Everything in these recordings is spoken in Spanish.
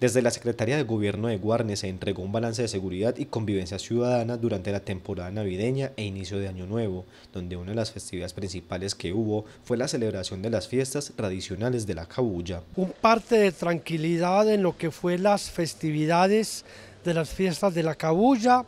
Desde la Secretaría de Gobierno de Guarne se entregó un balance de seguridad y convivencia ciudadana durante la temporada navideña e inicio de Año Nuevo, donde una de las festividades principales que hubo fue la celebración de las fiestas tradicionales de la cabulla. Un parte de tranquilidad en lo que fue las festividades de las fiestas de la cabulla,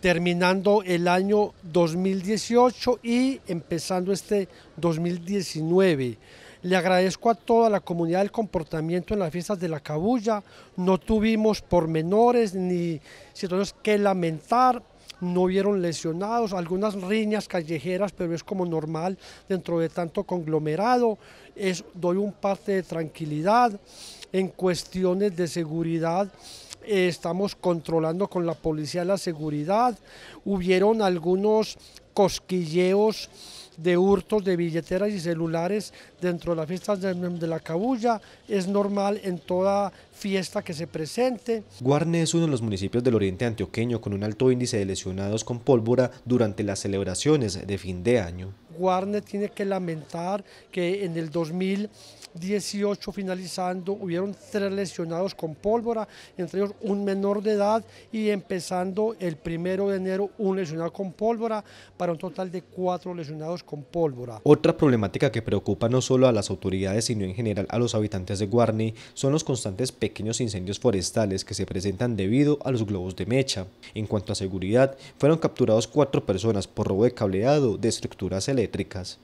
terminando el año 2018 y empezando este 2019. Le agradezco a toda la comunidad el comportamiento en las fiestas de la cabulla. No tuvimos pormenores ni situaciones que lamentar. No hubieron lesionados, algunas riñas callejeras, pero es como normal dentro de tanto conglomerado. Es, doy un pase de tranquilidad. En cuestiones de seguridad, eh, estamos controlando con la policía la seguridad. Hubieron algunos cosquilleos de hurtos de billeteras y celulares dentro de las fiestas de, la cabulla. Es normal en toda fiesta que se presente. Guarne es uno de los municipios del oriente antioqueño con un alto índice de lesionados con pólvora durante las celebraciones de fin de año. Warner tiene que lamentar que en el 2018 finalizando hubieron tres lesionados con pólvora, entre ellos un menor de edad y empezando el primero de enero un lesionado con pólvora para un total de cuatro lesionados con pólvora. Otra problemática que preocupa no solo a las autoridades sino en general a los habitantes de Guarni son los constantes pequeños incendios forestales que se presentan debido a los globos de mecha. En cuanto a seguridad, fueron capturados cuatro personas por robo de cableado de estructuras eléctricas eléctricas